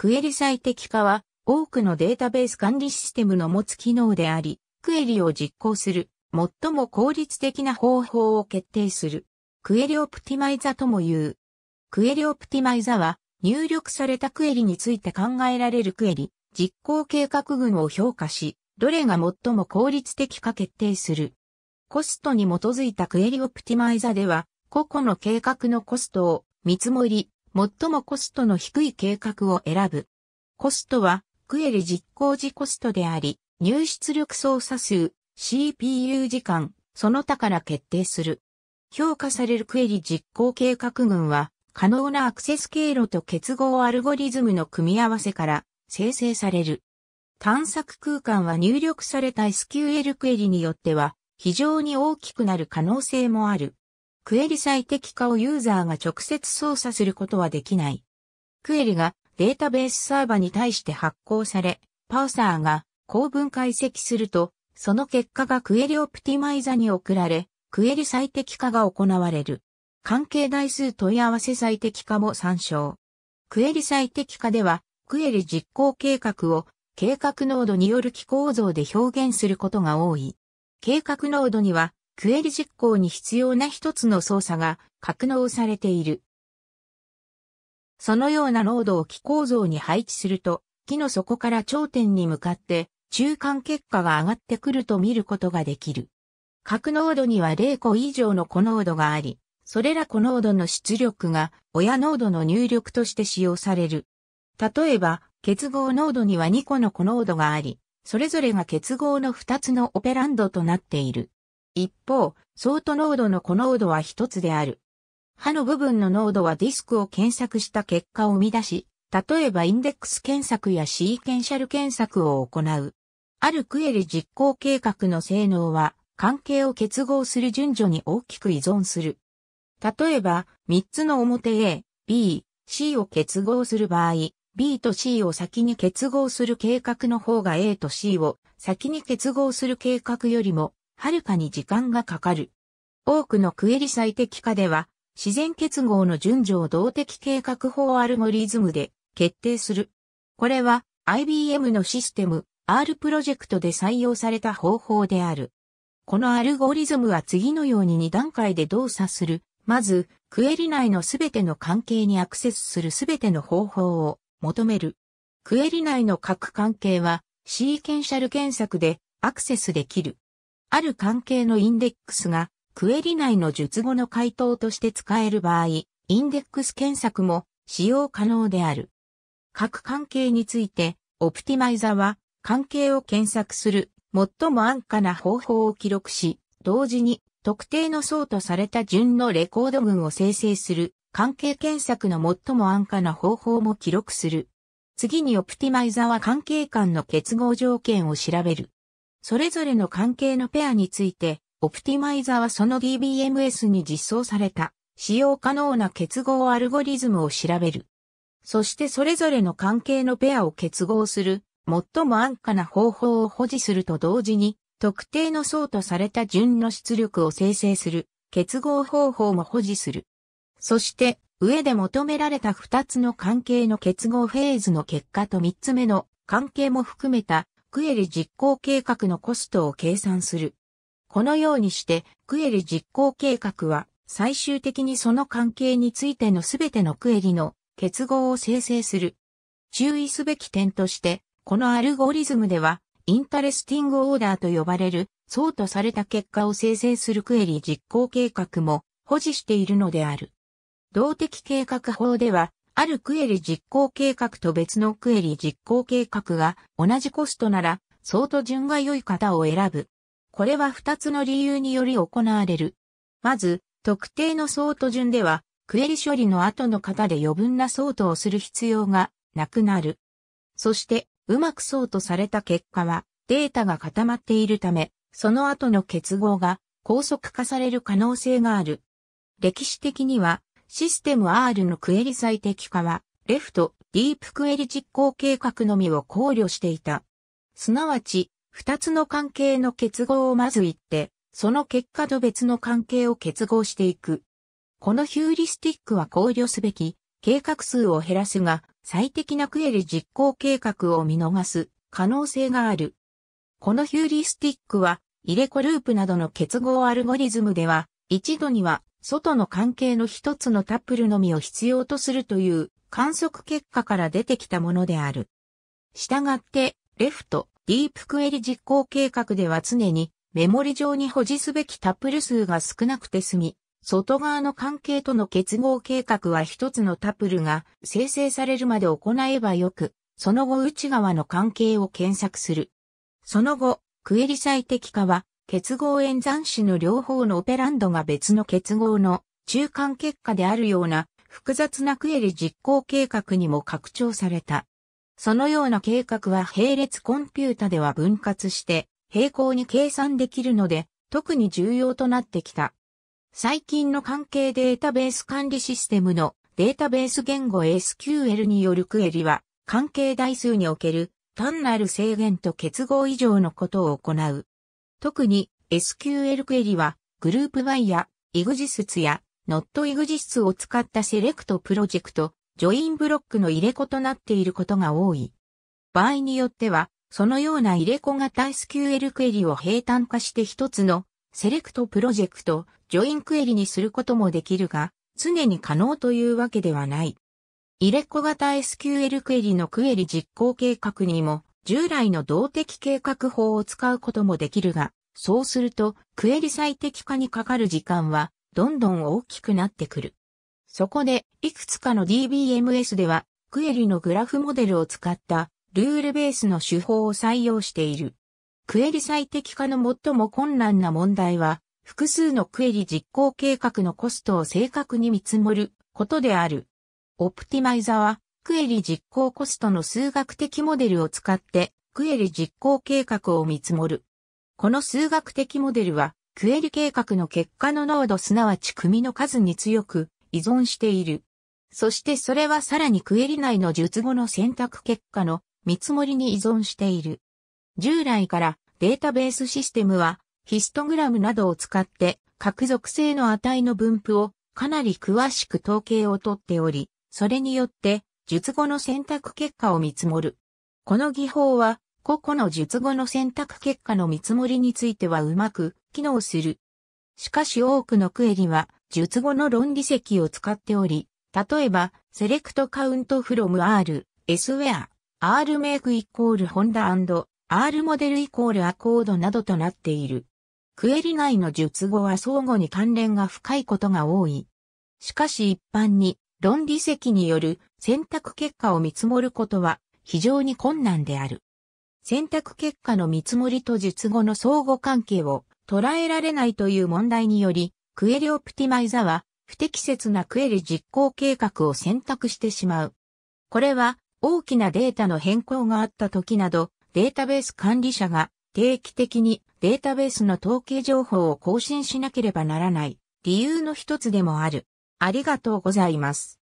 クエリ最適化は多くのデータベース管理システムの持つ機能であり、クエリを実行する最も効率的な方法を決定する。クエリオプティマイザとも言う。クエリオプティマイザは入力されたクエリについて考えられるクエリ、実行計画群を評価し、どれが最も効率的か決定する。コストに基づいたクエリオプティマイザでは、個々の計画のコストを見積もり、最もコストの低い計画を選ぶ。コストは、クエリ実行時コストであり、入出力操作数、CPU 時間、その他から決定する。評価されるクエリ実行計画群は、可能なアクセス経路と結合アルゴリズムの組み合わせから生成される。探索空間は入力された SQL クエリによっては非常に大きくなる可能性もある。クエリ最適化をユーザーが直接操作することはできない。クエリがデータベースサーバに対して発行され、パーサーが構文解析すると、その結果がクエリオプティマイザに送られ、クエリ最適化が行われる。関係台数問い合わせ最適化も参照。クエリ最適化では、クエリ実行計画を計画ノードによる機構像で表現することが多い。計画ノードにはクエリ実行に必要な一つの操作が格納されている。そのようなノードを気構造に配置すると、木の底から頂点に向かって中間結果が上がってくると見ることができる。格納度には0個以上の子ノードがあり、それら子ノードの出力が親濃度の入力として使用される。例えば、結合濃度には2個の子ノードがあり、それぞれが結合の2つのオペランドとなっている。一方、ソート濃度の子濃度は一つである。歯の部分の濃度はディスクを検索した結果を生み出し、例えばインデックス検索やシーケンシャル検索を行う。あるクエリ実行計画の性能は、関係を結合する順序に大きく依存する。例えば、3つの表 A、B、C を結合する場合、B と C を先に結合する計画の方が A と C を先に結合する計画よりもはるかに時間がかかる。多くのクエリ最適化では、自然結合の順序を動的計画法アルゴリズムで決定する。これは IBM のシステム R プロジェクトで採用された方法である。このアルゴリズムは次のように2段階で動作する。まず、クエリ内のすべての関係にアクセスするすべての方法を求める。クエリ内の各関係はシーケンシャル検索でアクセスできる。ある関係のインデックスがクエリ内の述語の回答として使える場合、インデックス検索も使用可能である。各関係について、オプティマイザは関係を検索する最も安価な方法を記録し、同時に特定の層とされた順のレコード群を生成する関係検索の最も安価な方法も記録する。次にオプティマイザは関係間の結合条件を調べる。それぞれの関係のペアについて、オプティマイザーはその DBMS に実装された使用可能な結合アルゴリズムを調べる。そしてそれぞれの関係のペアを結合する最も安価な方法を保持すると同時に特定の層とされた順の出力を生成する結合方法も保持する。そして上で求められた2つの関係の結合フェーズの結果と3つ目の関係も含めたクエリ実行計画のコストを計算する。このようにして、クエリ実行計画は、最終的にその関係についてのすべてのクエリの結合を生成する。注意すべき点として、このアルゴリズムでは、インタレスティングオーダーと呼ばれる、そうとされた結果を生成するクエリ実行計画も保持しているのである。動的計画法では、あるクエリ実行計画と別のクエリ実行計画が同じコストなら、相当順が良い方を選ぶ。これは2つの理由により行われる。まず、特定の相当順では、クエリ処理の後の型で余分な相当をする必要がなくなる。そして、うまく相当された結果は、データが固まっているため、その後の結合が高速化される可能性がある。歴史的には、システム R のクエリ最適化は、レフト、ディープクエリ実行計画のみを考慮していた。すなわち、二つの関係の結合をまず言って、その結果と別の関係を結合していく。このヒューリスティックは考慮すべき、計画数を減らすが、最適なクエリ実行計画を見逃す可能性がある。このヒューリスティックは、入れ子ループなどの結合アルゴリズムでは、一度には外の関係の一つのタップルのみを必要とするという観測結果から出てきたものである。したがって、レフト、ディープクエリ実行計画では常にメモリ上に保持すべきタップル数が少なくて済み、外側の関係との結合計画は一つのタップルが生成されるまで行えばよく、その後内側の関係を検索する。その後、クエリ最適化は結合演算子の両方のオペランドが別の結合の中間結果であるような複雑なクエリ実行計画にも拡張された。そのような計画は並列コンピュータでは分割して平行に計算できるので特に重要となってきた。最近の関係データベース管理システムのデータベース言語 SQL によるクエリは関係台数における単なる制限と結合以上のことを行う。特に SQL クエリはグループ Y やイグジスツやノットイグジスツを使ったセレクトプロジェクト、ジョインブロックの入れ子となっていることが多い。場合によっては、そのような入れ子型 SQL クエリを平坦化して一つのセレクトプロジェクト、ジョインクエリにすることもできるが、常に可能というわけではない。入れ子型 SQL クエリのクエリ実行計画にも従来の動的計画法を使うこともできるが、そうすると、クエリ最適化にかかる時間は、どんどん大きくなってくる。そこで、いくつかの DBMS では、クエリのグラフモデルを使ったルールベースの手法を採用している。クエリ最適化の最も困難な問題は、複数のクエリ実行計画のコストを正確に見積もることである。オプティマイザは、クエリ実行コストの数学的モデルを使って、クエリ実行計画を見積もる。この数学的モデルは、クエリ計画の結果の濃度すなわち組の数に強く依存している。そしてそれはさらにクエリ内の術後の選択結果の見積もりに依存している。従来からデータベースシステムはヒストグラムなどを使って各属性の値の分布をかなり詳しく統計をとっており、それによって術後の選択結果を見積もる。この技法は、個々の術後の選択結果の見積もりについてはうまく機能する。しかし多くのクエリは、術後の論理積を使っており、例えば、セレクトカウントフロム R、S ウェア、R メイクイコールホンダ &R モデルイコールアコードなどとなっている。クエリ内の術語は相互に関連が深いことが多い。しかし一般に論理席による選択結果を見積もることは非常に困難である。選択結果の見積もりと術後の相互関係を捉えられないという問題により、クエリオプティマイザは不適切なクエリ実行計画を選択してしまう。これは大きなデータの変更があった時など、データベース管理者が定期的にデータベースの統計情報を更新しなければならない理由の一つでもある。ありがとうございます。